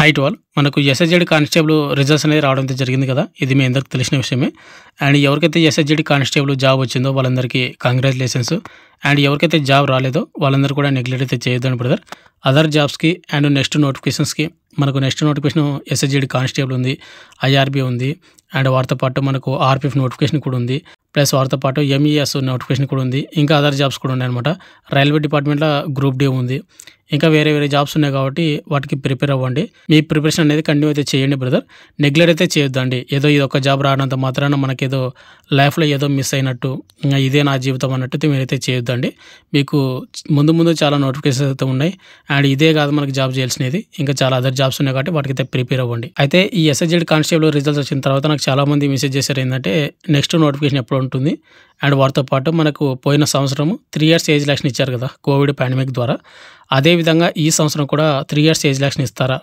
height all మనకు SSZ constable results అనేది రావడం జరిగింది కదా ఇది మీ అందరికి తెలిసిన విషయమే అండ్ ఎవరికైతే ఎస్ఎస్జెడ్ కానిస్టేబుల్ జాబ్ వచ్చిందో వాళ్ళందరికీ కంగ్రాచులేషన్స్ అండ్ ఎవరికైతే జాబ్ రాలేదో వాళ్ళందరూ కూడా నెగ్లెక్ట్ అయితే చేయొద్దని బ్రదర్ అదర్ జాబ్స్కి అండ్ నెక్స్ట్ నోటిఫికేషన్స్కి మనకు నెక్స్ట్ నోటిఫికేషన్ ఎస్ఎస్జెడ్ కానిస్టేబుల్ ఉంది ఐఆర్బీ ఉంది అండ్ వారితో పాటు మనకు ఆర్పిఎఫ్ నోటిఫికేషన్ కూడా ఉంది ప్లస్ వారితో పాటు ఎంఈఎస్ నోటిఫికేషన్ e కూడా ఉంది ఇంకా అదర్ జాబ్స్ కూడా ఉన్నాయి అనమాట రైల్వే డిపార్ట్మెంట్లో గ్రూప్ డే ఉంది ఇంకా వేరే వేరే జాబ్స్ ఉన్నాయి కాబట్టి వాటికి ప్రిపేర్ అవ్వండి మీ ప్రిపరేషన్ అనేది కంటిన్యూ అయితే చేయండి బ్రదర్ నెగ్లెక్ట్ అయితే చేయొద్దండి ఏదో ఇది ఒక జాబ్ రానంత మాత్రాన మనకి ఏదో లైఫ్లో ఏదో మిస్ అయినట్టు ఇదే నా జీవితం అన్నట్టు మీరైతే చేయొద్దండి మీకు ముందు ముందు చాలా నోటిఫికేషన్స్ అయితే ఉన్నాయి అండ్ ఇదే కాదు మనకి జాబ్ చేయాల్సినది ఇంకా చాలా అదర్ జాబ్స్ ఉన్నాయి కాబట్టి వాటికి అయితే ప్రిపేర్ అవ్వండి అయితే ఈ ఎస్ఎస్జెడ్ కానిస్టేబుల్ రిజల్ట్స్ వచ్చిన తర్వాత నాకు చాలామంది మెసేజ్ చేశారు ఏంటంటే నెక్స్ట్ నోటిఫికేషన్ ఎప్పుడు ఉంటుంది అండ్ వాటితో పాటు మనకు పోయిన సంవత్సరం త్రీ ఇయర్స్ ఏజ్ ఎలక్షన్ ఇచ్చారు కదా కోవిడ్ పాండమిక్ ద్వారా అదేవిధంగా ఈ సంవత్సరం కూడా త్రీ ఇయర్స్ ఏజ్ ఎలక్షన్ ఇస్తారా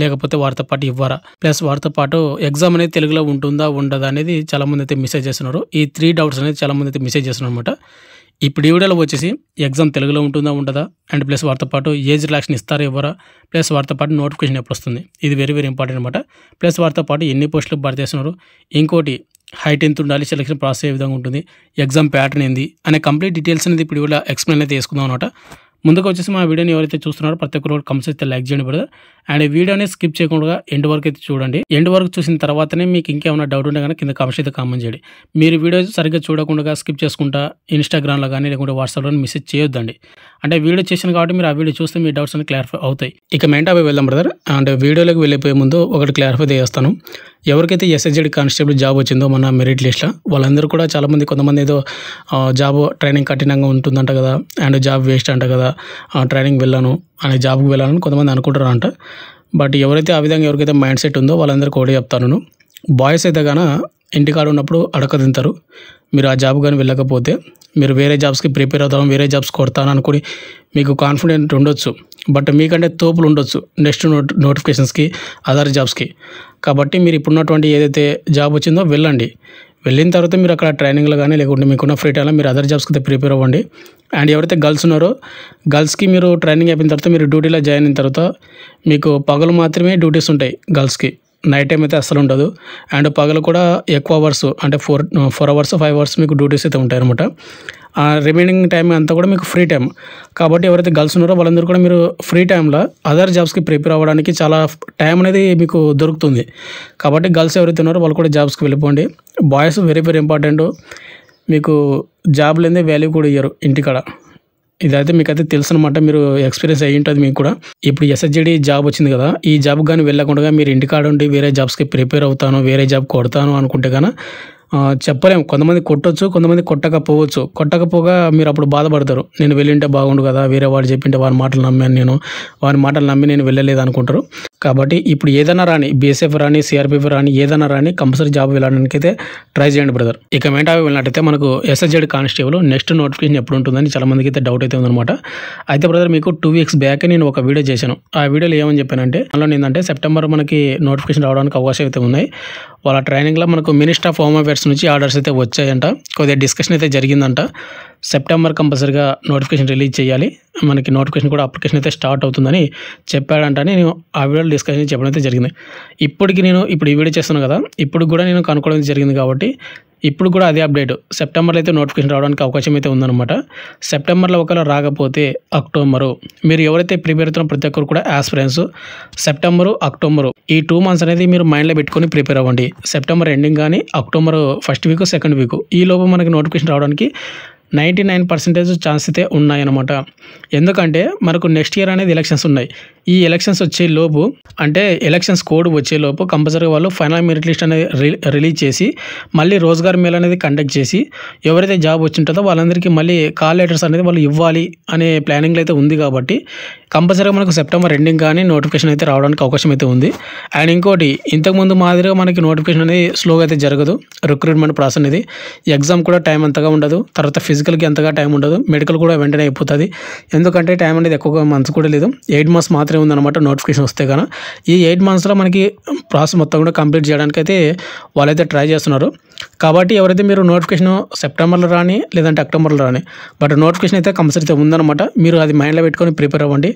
లేకపోతే వారితో పాటు ఇవ్వరా ప్లస్ వారితో పాటు ఎగ్జామ్ అనేది తెలుగులో ఉంటుందా ఉండదా అనేది చాలామంది అయితే మెసేజ్ చేస్తున్నారు ఈ త్రీ డౌట్స్ అనేది చాలామంది అయితే మెసేజ్ చేస్తున్నారు అనమాట ఇప్పుడు ఈ వీడియోలో వచ్చేసి ఎగ్జామ్ తెలుగులో ఉంటుందా ఉండదా అండ్ ప్లస్ వారితో పాటు ఏజ్ రిలాక్షన్ ఇస్తారా ఇవ్వరా ప్లస్ వారితో పాటు నోటిఫికేషన్ ఎప్పుడు వస్తుంది ఇది వెరీ వెరీ ఇంపార్టెంట్ అనమాట ప్లస్ వారితో పాటు ఎన్ని పోస్టులు భర్తీ చేస్తున్నారు ఇంకోటి హైట్ ఎంత ఉండాలి సెలక్షన్ ప్రాసెస్ ఏ విధంగా ఉంటుంది ఎగ్జామ్ ప్యాటర్న్ ఏంది అనే కంప్లీట్ డీటెయిల్స్ అనేది ఇప్పుడు ఎక్స్ప్లెయిన్ అయితే వేసుకుందాం అనమాట ముందుకు వచ్చేసి మా వీడియోని ఎవరైతే చూస్తున్నారో ప్రతి ఒక్కరు అయితే లైక్ చేయండి బ్రదర్ అండ్ వీడియోని స్కిప్ చేయకుండా ఎండ్ వరకు అయితే చూడండి ఎండ్ వరకు చూసిన తర్వాతనే మీకు ఇంకేమైనా డౌట్ ఉంటే కానీ కింద కమెంట్స్ అయితే కామెంట్ చేయండి మీరు వీడియో సరిగ్గా చూడకుండా స్కిప్ చేసుకుంటా ఇన్స్టాగ్రామ్లో కానీ లేకుంటే వాట్సాప్లో మెసేజ్ చేయొద్దండి అంటే వీడియో చేశాను కాబట్టి మీరు ఆ వీడియో చూస్తే మీ డౌట్స్ అన్ని క్లారిఫై అవుతాయి ఇక మెయిన్ టాపిక్ వెళ్దాం బ్రదర్ అంటే వీడియోలోకి వెళ్ళిపోయే ముందు ఒకటి క్లారిఫై చేస్తాను ఎవరికైతే ఎస్ఎస్జెడ్ కానిస్టేబుల్ జాబ్ వచ్చిందో మన మెరిట్ లిస్ట్లో వాళ్ళందరూ కూడా చాలామంది కొంతమంది ఏదో జాబ్ ట్రైనింగ్ కఠినంగా ఉంటుందంట కదా అండ్ జాబ్ వేస్ట్ అంట కదా ట్రైనింగ్ వెళ్ళాను అనే జాబ్కి వెళ్ళాలని కొంతమంది అనుకుంటారంట బట్ ఎవరైతే ఆ విధంగా ఎవరికైతే మైండ్ సెట్ ఉందో వాళ్ళందరూ ఒకటే చెప్తాను బాయ్స్ అయితే కానీ ఇంటికాడ ఉన్నప్పుడు అడక తింటారు మీరు ఆ జాబ్ కానీ వెళ్ళకపోతే మీరు వేరే జాబ్స్కి ప్రిపేర్ అవుతాం వేరే జాబ్స్ కొడతాను అనుకుని మీకు కాన్ఫిడెంట్ ఉండొచ్చు బట్ మీకంటే తోపులు ఉండొచ్చు నెక్స్ట్ నోట్ నోటిఫికేషన్స్కి అదర్ జాబ్స్కి కాబట్టి మీరు ఇప్పుడున్నటువంటి ఏదైతే జాబ్ వచ్చిందో వెళ్ళండి వెళ్ళిన తర్వాత మీరు అక్కడ ట్రైనింగ్లో కానీ లేకుంటే మీకున్న ఫ్రీ టైంలో మీరు అదర్ జాబ్స్కి అయితే ప్రిపేర్ అవ్వండి అండ్ ఎవరైతే గర్ల్స్ ఉన్నారో గర్ల్స్కి మీరు ట్రైనింగ్ అయిపోయిన తర్వాత మీరు డ్యూటీలో జాయిన్ అయిన తర్వాత మీకు పగలు మాత్రమే డ్యూటీస్ ఉంటాయి గర్ల్స్కి నైట్ టైం అయితే అస్సలు ఉండదు అండ్ పగలు కూడా ఎక్కువ అవర్స్ అంటే four four hours five hours మీకు డ్యూటీస్ అయితే ఉంటాయి అనమాట రిమైనింగ్ టైం అంతా కూడా మీకు ఫ్రీ టైం కాబట్టి ఎవరైతే గర్ల్స్ ఉన్నారో వాళ్ళందరూ కూడా మీరు ఫ్రీ టైంలో అదర్ జాబ్స్కి ప్రిపేర్ అవ్వడానికి చాలా టైం అనేది మీకు దొరుకుతుంది కాబట్టి గర్ల్స్ ఎవరైతే ఉన్నారో వాళ్ళు కూడా జాబ్స్కి వెళ్ళిపోండి బాయ్స్ వెరీ వెరీ ఇంపార్టెంట్ మీకు జాబ్ అనేది వాల్యూ కూడా ఇయ్యరు ఇంటికాడ ఇదైతే మీకు అయితే తెలుసు అనమాట మీరు ఎక్స్పీరియన్స్ అయ్యి ఉంటుంది మీకు కూడా ఇప్పుడు ఎస్ఎస్జెడి జాబ్ వచ్చింది కదా ఈ జాబ్ కానీ వెళ్ళకుండా మీరు ఇంటికాడ ఉండి వేరే జాబ్స్కి ప్రిపేర్ అవుతాను వేరే జాబ్ కొడతాను అనుకుంటే కానీ చెప్పలేము కొంతమంది కొట్టొచ్చు కొంతమంది కొట్టకపోవచ్చు కొట్టకపోగా మీరు అప్పుడు బాధపడతారు నేను వెళ్ళింటే బాగుండు కదా వేరే వాడు చెప్పింటే వారి మాటలు నమ్మాను నేను వారి మాటలు నమ్మి నేను వెళ్ళలేదు అనుకుంటారు కాబట్టి ఇప్పుడు ఏదైనా రాని బీఎస్ఎఫ్ రాని సిఆర్పిఎఫ్ రాని ఏదైనా రాని కంపల్సరీ జాబ్ వెళ్ళడానికి అయితే ట్రై చేయండి బ్రదర్ ఇక వెంటనే వెళ్ళినట్టయితే మనకు ఎస్ఎస్జెడ్ కానిస్టేబుల్ నెక్స్ట్ నోటిఫికేషన్ ఎప్పుడు ఉంటుందని చాలా మందికి అయితే డౌట్ అయితే ఉందన్నమాట అయితే బ్రదర్ మీకు టూ వీక్స్ బ్యాక్ నేను ఒక వీడియో చేశాను ఆ వీడియోలో ఏమని చెప్పానంటే అందులో ఏంటంటే సెప్టెంబర్ మనకి నోటిఫికేషన్ రావడానికి అవకాశం అయితే ఉన్నాయి వాళ్ళ ట్రైనింగ్లో మనకు minister of home affairs directs నుంచి ఆర్డర్స్ అయితే వచ్చాయంట కొద్దిగా డిస్కషన్ అయితే జరిగిందంట సెప్టెంబర్ కంపల్సరిగా నోటిఫికేషన్ రిలీజ్ చేయాలి మనకి నోటిఫికేషన్ కూడా అప్లికేషన్ అయితే స్టార్ట్ అవుతుందని చెప్పాడంట నేను ఆ వీడియోలో డిస్కషన్ చెప్పడం అయితే జరిగింది ఇప్పటికి నేను ఇప్పుడు ఈ వీడియో చేస్తున్నాను కదా ఇప్పుడు కూడా నేను కనుక్కోవడం జరిగింది కాబట్టి ఇప్పుడు కూడా అదే అప్డేట్ సెప్టెంబర్లో అయితే నోటిఫికేషన్ రావడానికి అవకాశం అయితే ఉందన్నమాట సెప్టెంబర్లో ఒకవేళ రాకపోతే అక్టోబరు మీరు ఎవరైతే ప్రిపేర్ అవుతున్నారో ప్రతి ఒక్కరు కూడా ఆస్పిరెన్స్ సెప్టెంబరు అక్టోబరు ఈ టూ మంత్స్ అనేది మీరు మైండ్లో పెట్టుకొని ప్రిపేర్ అవ్వండి సెప్టెంబర్ ఎండింగ్ కానీ October first week second week ఈ లోపు మనకి నోటిఫికేషన్ రావడానికి నైంటీ నైన్ పర్సెంటేజ్ ఛాన్స్ అయితే ఉన్నాయన్నమాట ఎందుకంటే మనకు నెక్స్ట్ ఇయర్ అనేది ఎలక్షన్స్ ఉన్నాయి ఈ ఎలక్షన్స్ వచ్చే లోపు అంటే ఎలక్షన్స్ కోడ్ వచ్చే లోపు కంపల్సరీగా వాళ్ళు ఫైనల్ మెరిట్ లిస్ట్ అనేది రిలీజ్ చేసి మళ్ళీ రోజుగారి మేల్ అనేది కండక్ట్ చేసి ఎవరైతే జాబ్ వచ్చింటుందో వాళ్ళందరికీ మళ్ళీ కాల్ లెటర్స్ అనేది వాళ్ళు ఇవ్వాలి అనే ప్లానింగ్లో అయితే ఉంది కాబట్టి కంపల్సరీగా మనకు సెప్టెంబర్ ఎండింగ్ కానీ నోటిఫికేషన్ అయితే రావడానికి అవకాశం అయితే ఉంది అండ్ ఇంకోటి ఇంతకుముందు మాదిరిగా మనకి నోటిఫికేషన్ అనేది స్లోగా అయితే జరగదు రిక్రూట్మెంట్ ప్రాసెస్ అనేది ఎగ్జామ్ కూడా టైం అంతగా ఉండదు తర్వాత ఫిజికల్కి అంతగా టైం ఉండదు మెడికల్ కూడా వెంటనే అయిపోతుంది ఎందుకంటే టైం అనేది ఎక్కువగా మంత్స్ కూడా లేదు ఎయిట్ మంత్స్ మాత్రమే ఉందన్నమాట నోటిఫికేషన్ వస్తే కనుక ఈ ఎయిట్ మంత్స్లో మనకి ప్రాసెస్ మొత్తం కూడా కంప్లీట్ చేయడానికి అయితే వాళ్ళైతే ట్రై చేస్తున్నారు కాబట్టి ఎవరైతే మీరు నోటిఫికేషన్ సెప్టెంబర్లో రాని లేదంటే అక్టోబర్లో రాని బట్ నోటిఫికేషన్ అయితే కంపల్సరీ ఉందన్నమాట మీరు అది మైండ్లో పెట్టుకొని ప్రిపేర్ అవ్వండి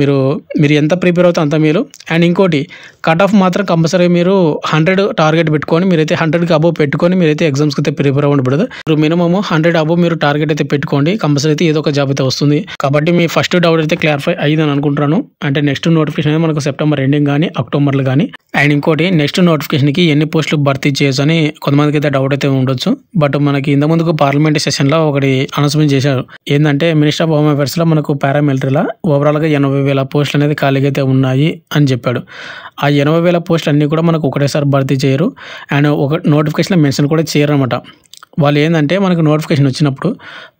మీరు మీరు ఎంత ప్రిపేర్ అవుతా అంత మీరు అండ్ ఇంకోటి కట్ ఆఫ్ మాత్రం కంపల్సరీ మీరు హండ్రెడ్ టార్గెట్ పెట్టుకొని మీరైతే హండ్రెడ్కి అబోవ్ పెట్టుకొని మీరైతే ఎగ్జామ్స్కి అయితే ప్రిపేర్ అవ్వండి బ్రదర్ మీరు మినిమమ్ హండ్రెడ్ అబోవ్ మీరు టార్గెట్ అయితే పెట్టుకోండి కంపల్సరీ అయితే ఏదో ఒక జాబ్ అయితే వస్తుంది కాబట్టి మీ ఫస్ట్ డౌట్ అయితే క్లారిఫై అయ్యిందని అనుకుంటున్నాను అండ్ అంటే నెక్స్ట్ నోటిఫికేషన్ మనకు సెప్టెంబర్ ఎండింగ్ కానీ అక్టోబర్లో కానీ అండ్ ఇంకోటి నెక్స్ట్ నోటిఫికేషన్కి ఎన్ని పోస్టులు భర్తీ చేయొచ్చు అని కొంతమందికి అయితే డౌట్ అయితే ఉండొచ్చు బట్ మనకి ముందుకు పార్లమెంట్ సెషన్లో ఒకటి అనౌన్స్మెంట్ చేశారు ఏంటంటే మినిస్టర్ ఆఫ్ హోమ్ అఫేర్స్లో మనకు పారామిలిటరీలో ఓవరాల్గా ఎనభై వేల పోస్టులు అనేది ఖాళీగా అయితే ఉన్నాయి అని చెప్పాడు ఆ ఎనభై వేల పోస్టులు అన్నీ కూడా మనకు ఒకటేసారి భర్తీ చేయరు అండ్ ఒక నోటిఫికేషన్లో మెన్షన్ కూడా చేయరు అనమాట వాళ్ళు ఏంటంటే మనకు నోటిఫికేషన్ వచ్చినప్పుడు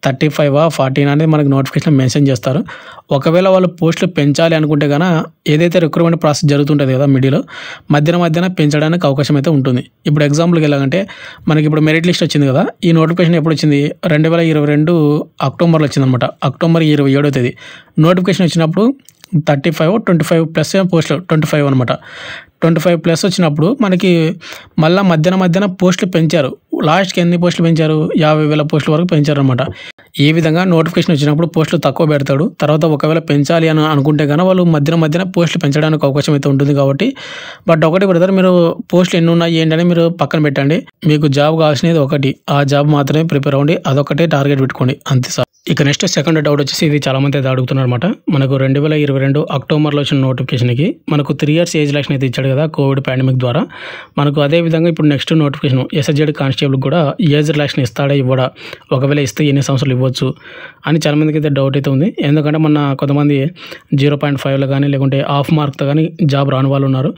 థర్టీ ఫైవ్ ఫార్టీన్ అనేది మనకు నోటిఫికేషన్ మెన్షన్ చేస్తారు ఒకవేళ వాళ్ళు పోస్టులు పెంచాలి అనుకుంటే కనుక ఏదైతే రిక్రూట్మెంట్ ప్రాసెస్ జరుగుతుంటుంది కదా మిడిలో మధ్యన మధ్యన పెంచడానికి అవకాశం అయితే ఉంటుంది ఇప్పుడు ఎగ్జాంపుల్కి వెళ్ళాలంటే మనకి ఇప్పుడు మెరిట్ లిస్ట్ వచ్చింది కదా ఈ నోటిఫికేషన్ ఎప్పుడు వచ్చింది రెండు వేల ఇరవై రెండు అక్టోబర్లో వచ్చిందనమాట అక్టోబర్ ఇరవై ఏడో తేదీ నోటిఫికేషన్ వచ్చినప్పుడు thirty five twenty five plus పోస్టులు ట్వంటీ ఫైవ్ అనమాట ట్వంటీ ఫైవ్ ప్లస్ వచ్చినప్పుడు మనకి మళ్ళీ మధ్యన మధ్యన పోస్టులు పెంచారు లాస్ట్కి ఎన్ని పోస్టులు పెంచారు యాభై వేల పోస్టుల వరకు పెంచారు అనమాట ఈ విధంగా నోటిఫికేషన్ వచ్చినప్పుడు పోస్టులు తక్కువ పెడతాడు తర్వాత ఒకవేళ పెంచాలి అని అనుకుంటే కానీ వాళ్ళు మధ్యన మధ్యన పోస్టులు పెంచడానికి అవకాశం అయితే ఉంటుంది కాబట్టి బట్ ఒకటి బ్రదర్ మీరు పోస్టులు ఎన్ని ఉన్నాయి ఏంటని మీరు పక్కన పెట్టండి మీకు జాబ్ కావాల్సినది ఒకటి ఆ జాబ్ మాత్రమే ప్రిపేర్ అవ్వండి అదొకటే టార్గెట్ పెట్టుకోండి అంతే సార్ ఇక నెక్స్ట్ సెకండ్ డౌట్ వచ్చేసి ఇది చాలామంది అయితే అడుగుతున్నారు అనమాట మనకు రెండు వేల ఇరవై రెండు అక్టోబర్లో వచ్చిన నోటిఫికేషన్కి మనకు త్రీ ఇయర్స్ ఏజ్ లక్షణ అయితే ఇచ్చాడు కదా కోవిడ్ పాండమిక్ ద్వారా మనకు అదేవిధంగా ఇప్పుడు నెక్స్ట్ నోటిఫికేషన్ ఎస్ఎస్జెడ్ కానిస్టేబుల్ కూడా ఏజ్ రిలాక్షన్ ఇస్తాడా ఇవ్వడా ఒకవేళ ఇస్తే ఎన్ని సంవత్సరాలు ఇవ్వచ్చు అని చాలామందికి అయితే డౌట్ అయితే ఉంది ఎందుకంటే మన కొంతమంది జీరో పాయింట్ ఫైవ్లో కానీ లేకుంటే హాఫ్ మార్క్తో కానీ జాబ్ రాని వాళ్ళు ఉన్నారు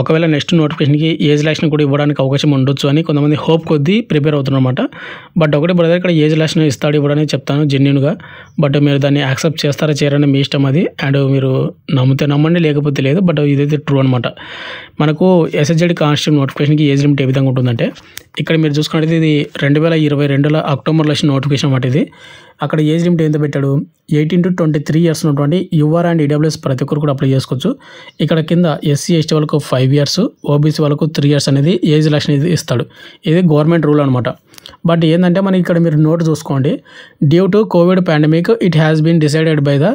ఒకవేళ నెక్స్ట్ నోటిఫికేషన్కి ఏజ్ లాస్ట్ని కూడా ఇవ్వడానికి అవకాశం ఉండొచ్చు అని కొంతమంది హోప్ కొద్దీ ప్రిపేర్ అవుతున్నమాట బట్ ఒకటి బ్రదర్ ఇక్కడ ఏజ్ లాస్ట్ని ఇస్తాడు ఇవ్వడని చెప్తాను జెన్యున్గా బట్ మీరు దాన్ని యాక్సెప్ట్ చేస్తారా చేయరని మీ ఇష్టం అది అండ్ మీరు నమ్మితే నమ్మండి లేకపోతే లేదు బట్ ఇదైతే ట్రూ అనమాట మనకు ఎస్ఎస్జెడ్ కాన్స్టిట్యూట్ నోటిఫికేషన్కి ఏజ్ లిమిట్ ఏ విధంగా ఉంటుందంటే ఇక్కడ మీరు చూసుకున్నది ఇది రెండు వేల ఇరవై రెండులో అక్టోబర్లో వచ్చిన నోటిఫికేషన్ అన్నమాట ఇది అక్కడ ఏజ్ లిమిట్ ఎంత పెట్టాడు eighteen to twenty three years ఉన్నటువంటి యూఆర్ అండ్ ఈడబ్ల్యూఎస్ ప్రతి ఒక్కరు కూడా అప్లై చేసుకోవచ్చు ఇక్కడ కింద ఎస్సీ ఎస్టీ వాళ్ళకు ఫైవ్ ఫైవ్ ఇయర్స్ ఓబీసీ వాళ్ళకు త్రీ ఇయర్స్ అనేది ఏజ్ లక్షణ ఇస్తాడు ఇది గవర్నమెంట్ రూల్ అనమాట బట్ ఏంటంటే మనకి ఇక్కడ మీరు నోట్ చూసుకోండి due to COVID pandemic it has been decided by the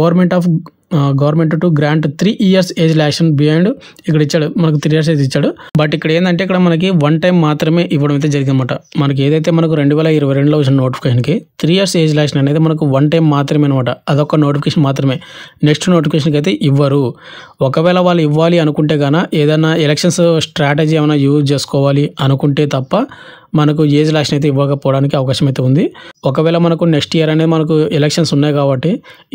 government of government to grant three years age action beyond ఇక్కడ ఇచ్చాడు మనకు త్రీ ఇయర్స్ ఏజ్ ఇచ్చాడు బట్ ఇక్కడ ఏంటంటే ఇక్కడ మనకి వన్ టైం మాత్రమే ఇవ్వడం అయితే జరిగిందన్నమాట మనకి ఏదైతే మనకు రెండు వేల ఇరవై రెండులో వచ్చిన నోటిఫికేషన్కి త్రీ ఇయర్స్ ఏజ్ యాక్షన్ అనేది మనకు వన్ టైం మాత్రమే అనమాట అదొక నోటిఫికేషన్ మాత్రమే నెక్స్ట్ నోటిఫికేషన్కి అయితే ఇవ్వరు ఒకవేళ వాళ్ళు ఇవ్వాలి అనుకుంటే కానీ ఏదైనా ఎలక్షన్స్ స్ట్రాటజీ ఏమైనా యూజ్ చేసుకోవాలి అనుకుంటే తప్ప మనకు ఏజ్ లాషన్ అయితే ఇవ్వకపోవడానికి అవకాశం అయితే ఉంది ఒకవేళ మనకు నెక్స్ట్ ఇయర్ అనేది మనకు ఎలక్షన్స్ ఉన్నాయి కాబట్టి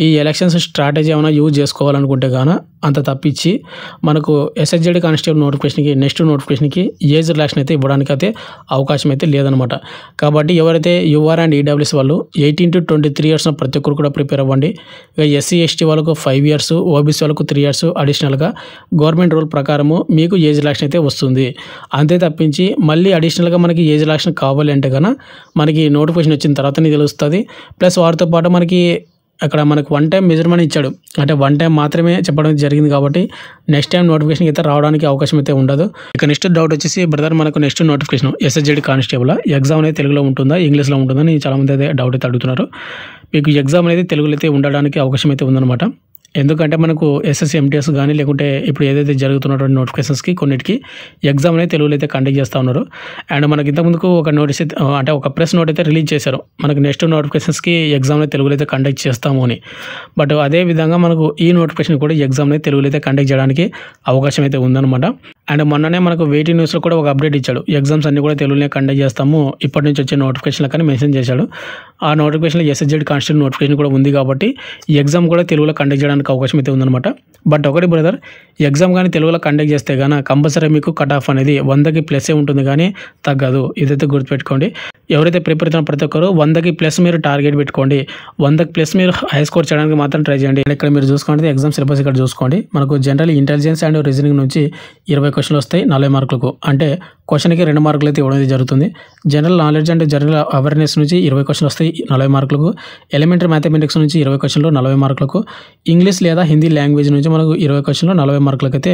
ఈ ఎలక్షన్స్ స్ట్రాటజీ ఏమైనా యూజ్ చేసుకోవాలనుకుంటే కానీ అంత తప్పించి మనకు ఎస్ఎస్జెడ్ కానిస్టేబుల్ నోటిఫికేషన్కి నెక్స్ట్ నోటిఫికేషన్కి ఏజ్ రిలాక్షన్ అయితే ఇవ్వడానికి అయితే అవకాశం అయితే లేదనమాట కాబట్టి ఎవరైతే యువర్ అండ్ ఈడబ్ల్యూస్ e వాళ్ళు eighteen to twenty three years ప్రతి ఒక్కరు కూడా ప్రిపేర్ అవ్వండి ఇక ఎస్సీ ఎస్టీ వాళ్ళకు ఫైవ్ ఇయర్స్ ఓబీసీ వాళ్ళకు త్రీ ఇయర్స్ అడిషనల్గా గవర్నమెంట్ రూల్ ప్రకారము మీకు ఏజ్ రిలాక్షన్ అయితే వస్తుంది అంతే తప్పించి మళ్ళీ అడిషనల్గా మనకి ఏజ్ రిలాక్షన్ కావాలంటే కనుక మనకి నోటిఫికేషన్ వచ్చిన తర్వాతనే తెలుస్తుంది ప్లస్ వారితో పాటు మనకి అక్కడ మనకు వన్ టైం మెజర్మెంట్ ఇచ్చాడు అంటే వన్ టైం మాత్రమే చెప్పడం జరిగింది కాబట్టి నెక్స్ట్ టైం నోటిఫికేషన్ అయితే రావడానికి అవకాశం అయితే ఉండదు ఇక నెక్స్ట్ డౌట్ వచ్చేసి బ్రదర్ మనకు next notification SSZ constable exam అనేది తెలుగులో ఉంటుందా ఇంగ్లీష్లో ఉంటుందా అని చాలామంది అయితే డౌట్ అయితే అడుగుతున్నారు మీకు ఎగ్జామ్ అనేది తెలుగులో అయితే ఉండడానికి అవకాశం అయితే ఉందన్నమాట ఎందుకంటే మనకు ఎస్ఎస్సి ఎంటీఎస్ కానీ లేకుంటే ఇప్పుడు ఏదైతే జరుగుతున్నటువంటి నోటిఫికేషన్స్కి కొన్నిటికి ఎగ్జామ్ అనేది తెలుగులో అయితే కండక్ట్ చేస్తూ ఉన్నారు అండ్ మనకి ఇంతకుముందుకు ఒక నోటీస్ అయితే అంటే ఒక ప్రెస్ నోట్ అయితే రిలీజ్ చేశారు మనకు నెక్స్ట్ నోటిఫికేషన్స్కి ఎగ్జామ్ అనేది తెలుగులో అయితే కండక్ట్ చేస్తాము అని బట్ అదే విధంగా మనకు ఈ నోటిఫికేషన్ కూడా ఎగ్జామ్ అనేది తెలుగులో అయితే కండక్ట్ చేయడానికి అవకాశం అయితే ఉందన్నమాట అండ్ మొన్ననే మనకు వెయిటింగ్ న్యూస్లో కూడా ఒక అప్డేట్ ఇచ్చాడు ఎగ్జామ్స్ అన్ని కూడా తెలుగులోనే కండక్ట్ చేస్తాము ఇప్పటి నుంచి వచ్చే నోటిఫికేషన్లు కానీ మెన్షన్ చేశాడు ఆ నోటిఫికేషన్లో ఎస్ఎస్జెడ్ కాన్స్టిట్యూట్ నోటిఫికేషన్ కూడా ఉంది కాబట్టి ఎగ్జామ్ కూడా తెలుగులో కండక్ట్ చేయడానికి రావడానికి అవకాశం అయితే ఉందన్నమాట బట్ ఒకటి బ్రదర్ ఎగ్జామ్ కానీ తెలుగులో కండక్ట్ చేస్తే కానీ కంపల్సరీ మీకు కట్ ఆఫ్ అనేది వందకి ఏ ఉంటుంది కానీ తగ్గదు ఇదైతే గుర్తుపెట్టుకోండి ఎవరైతే ప్రిపేర్ అవుతున్న ప్రతి ఒక్కరు వందకి ప్లస్ మీరు టార్గెట్ పెట్టుకోండి వందకి ప్లస్ మీరు హై స్కోర్ చేయడానికి మాత్రం ట్రై చేయండి ఇక్కడ మీరు చూసుకోండి ఎగ్జామ్ సిలబస్ ఇక్కడ చూసుకోండి మనకు జనరల్ ఇంటెలిజెన్స్ అండ్ రీజనింగ్ నుంచి ఇరవై క్వశ్చన్లు వస్తాయి నలభై మార్కులకు అంటే క్వశ్చన్కి రెండు మార్కులు అయితే ఇవ్వడం జరుగుతుంది general knowledge and general awareness నుంచి ఇరవై క్వశ్చన్లు వస్తాయి నలభై మార్కులకు ఎలిమెంటరీ మ్యాథమెటిక్స్ నుంచి ఇరవై క్వశ్చన్లు నలభై మార్కులకు ఇంగ్లీష్ ఇంగ్లీష్ లేదా హిందీ లాంగ్వేజ్ నుంచి మనకు ఇరవై క్వశ్చన్లు నలభై అయితే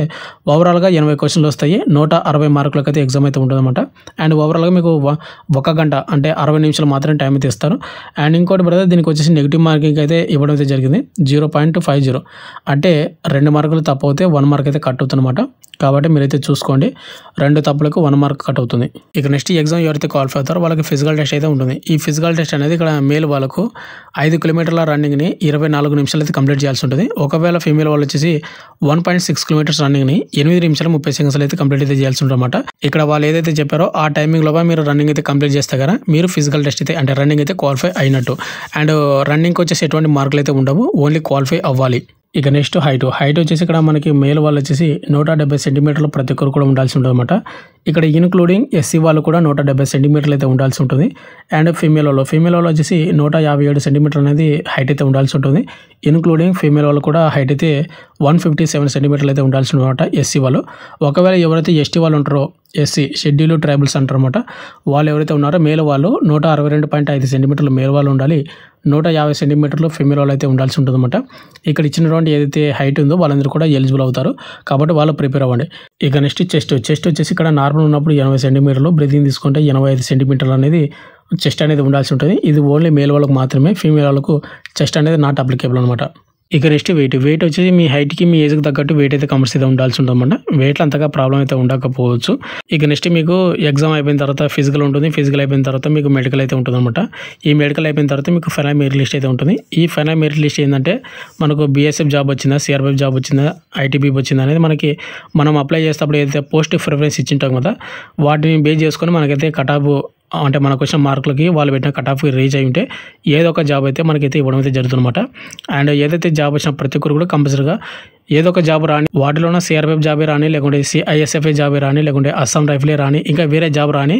ఓవరాల్గా ఎనభై క్వశ్చన్లు వస్తాయి నూట అరవై మార్కులకైతే ఎగ్జామ్ అయితే ఉంటుందన్నమాట అండ్ ఓవరాల్గా మీకు ఒక గంట అంటే అరవై నిమిషాలు మాత్రమే టైం అయితే ఇస్తారు అండ్ ఇంకోటి బ్రదర్ దీనికి వచ్చేసి నెగిటివ్ మార్కింగ్ అయితే ఇవ్వడం అయితే జరిగింది జీరో పాయింట్ ఫైవ్ జీరో అంటే రెండు మార్కులు తప్పు అయితే వన్ మార్క్ అయితే కట్ అవుతుందన్నమాట కాబట్టి మీరైతే చూసుకోండి రెండు తప్పులకు వన్ మార్క్ కట్ అవుతుంది ఇక నెక్స్ట్ ఎగ్జామ్ ఎవరైతే క్వాలిఫై అవుతారో వాళ్ళకి ఫిజికల్ టెస్ట్ అయితే ఉంటుంది ఈ ఫిజికల్ టెస్ట్ అనేది ఇక్కడ మేలు వాళ్ళకు ఐదు కిలోమీటర్ల రన్నింగ్ని ఇరవై నాలుగు నిమిషాలు అయితే కంప్లీట్ చేయాల్సి ఉంటుంది ఉంటుంది ఒకవేళ ఫీమేల్ వాళ్ళు వచ్చేసి one point six kilometres running ని ఎనిమిది నిమిషాలు ముప్పై సెకండ్స్ అయితే కంప్లీట్ అయితే చేయాల్సి ఉంటుంది ఇక్కడ వాళ్ళు ఏదైతే చెప్పారో ఆ టైమింగ్ లోపల మీరు రన్నింగ్ అయితే కంప్లీట్ చేస్తే కదా మీరు ఫిజికల్ టెస్ట్ అయితే అంటే రన్నింగ్ అయితే క్వాలిఫై అయినట్టు అండ్ రన్నింగ్కి వచ్చేసి ఎటువంటి మార్కులు అయితే ఉండవు ఓన్లీ క్వాలిఫై అవ్వాలి ఇక నెక్స్ట్ హైట్ హైట్ వచ్చేసి ఇక్కడ మనకి మేల్ వాళ్ళు వచ్చేసి నూట డెబ్బై సెంటీమీటర్లు ప్రతి ఒక్కరు కూడా ఉండాల్సి అనమాట ఇక్కడ ఇన్క్లూడింగ్ ఎస్సీ వాళ్ళు కూడా నూట డెబ్బై సెంటీమీటర్లు అయితే ఉండాల్సి ఉంటుంది అండ్ ఫీమేల్ వాళ్ళు ఫీమేల్ వాళ్ళు వచ్చేసి నూట యాభై ఏడు సెంటీమీటర్ అనేది హైట్ అయితే ఉండాల్సి ఉంటుంది ఇన్క్లూడింగ్ ఫీమేల్ వాళ్ళు కూడా హైట్ అయితే వన్ ఫిఫ్టీ సెవెన్ సెంటీమీటర్లు అయితే ఉండాల్సి అనమాట ఎస్సీ వాళ్ళు ఒకవేళ ఎవరైతే ఎస్టీ వాళ్ళు ఉంటారో ఎస్సీ షెడ్యూల్ ట్రైబల్స్ అంటారనమాట వాళ్ళు ఎవరైతే ఉన్నారో మేల్ వాళ్ళు నూట అరవై రెండు పాయింట్ ఐదు సెంటీమీటర్లు మేల్ వాళ్ళు ఉండాలి నూట యాభై సెంటీమీటర్లు ఫీమేల్ వాళ్ళు అయితే ఉండాల్సి ఉంటుందన్నమాట ఇక్కడ ఇచ్చినటువంటి ఏదైతే హైట్ ఉందో వాళ్ళందరూ కూడా ఎలిజిబుల్ అవుతారు కాబట్టి వాళ్ళు ప్రిపేర్ అవ్వండి ఇక నెక్స్ట్ చెస్ట్ చెస్ట్ వచ్చేసి ఇక్కడ నార్మల్ ఉన్నప్పుడు ఎనభై సెంటీమీటర్లు బ్రీతింగ్ తీసుకుంటే ఎనభై ఐదు సెంటీమీటర్లు అనేది చెస్ట్ అనేది ఉండాల్సి ఉంటుంది ఇది ఓన్లీ మేల్ వాళ్ళకు మాత్రమే ఫీమేల్ వాళ్ళకు చెస్ట్ అనేది నాట్ అప్లికేబుల్ అనమాట ఇక నెక్స్ట్ వెయిట్ వెయిట్ వచ్చేసి మీ హైట్కి మీ ఏజ్కి తగ్గట్టు వెయిట్ అయితే కంపల్సరీగా ఉండాల్సి ఉంటుందన్నమాట వెయిట్లో అంతగా ప్రాబ్లం అయితే ఉండకపోవచ్చు ఇక నెక్స్ట్ మీకు ఎగ్జామ్ అయిపోయిన తర్వాత ఫిజికల్ ఉంటుంది ఫిజికల్ అయిపోయిన తర్వాత మీకు మెడికల్ అయితే ఉంటుందన్నమాట ఈ మెడికల్ అయిపోయిన తర్వాత మీకు ఫైనా మెరిట్ లిస్ట్ అయితే ఉంటుంది ఈ ఫైనా మెరిట్ లిస్ట్ ఏంటంటే మనకు బీఎస్ఎఫ్ జాబ్ వచ్చిందా సిఆర్పిఎఫ్ జాబ్ వచ్చిందా ఐటీబీ వచ్చిందా అనేది మనకి మనం అప్లై చేసేటప్పుడు ఏదైతే పోస్ట్ ప్రిఫరెన్స్ ఇచ్చింటాం కదా వాటిని బేస్ చేసుకొని మనకైతే కటాబు అంటే మనకు వచ్చిన మార్కులకి వాళ్ళు పెట్టిన కట్ ఆఫ్కి రీచ్ అయి ఉంటే ఏదో ఒక జాబ్ అయితే మనకైతే ఇవ్వడం అయితే జరుగుతుందన్నమాట అండ్ ఏదైతే జాబ్ వచ్చిన ప్రతి ఒక్కరు కూడా కంపల్సరీగా ఏదో ఒక జాబ్ రాని వాటిలోన సిఆర్పిఎఫ్ జాబే రాని లేకుంటే సిఐఎస్ఎఫ్ఏ జాబే రాని లేకుంటే అస్సాం రైఫ్లే రాని ఇంకా వేరే జాబ్ రాని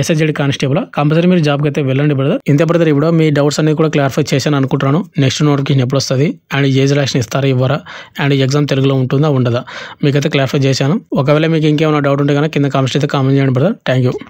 ఎస్ఎస్జెడ్ కానిస్టేబుల్ కంపల్సరీ మీరు జాబ్కి అయితే వెళ్ళండి బ్రదర్ ఇంత బ్రదర్ ఇప్పుడు మీ డౌట్స్ అనేది కూడా క్లారిఫై చేశాను అనుకుంటున్నాను నెక్స్ట్ నోటిఫికేషన్ ఎప్పుడు వస్తుంది అండ్ ఏజ్ రిలాక్షన్ ఇస్తారా ఇవ్వరా అండ్ ఎగ్జామ్ తెలుగులో ఉంటుందా ఉండదా మీకైతే క్లారిఫై చేశాను ఒకవేళ మీకు ఇంకేమైనా డౌట్ ఉంటే కనుక కింద కామెంట్స్ అయితే కామెంట్ చేయండి బ్రదర్ థ్యాంక్ యూ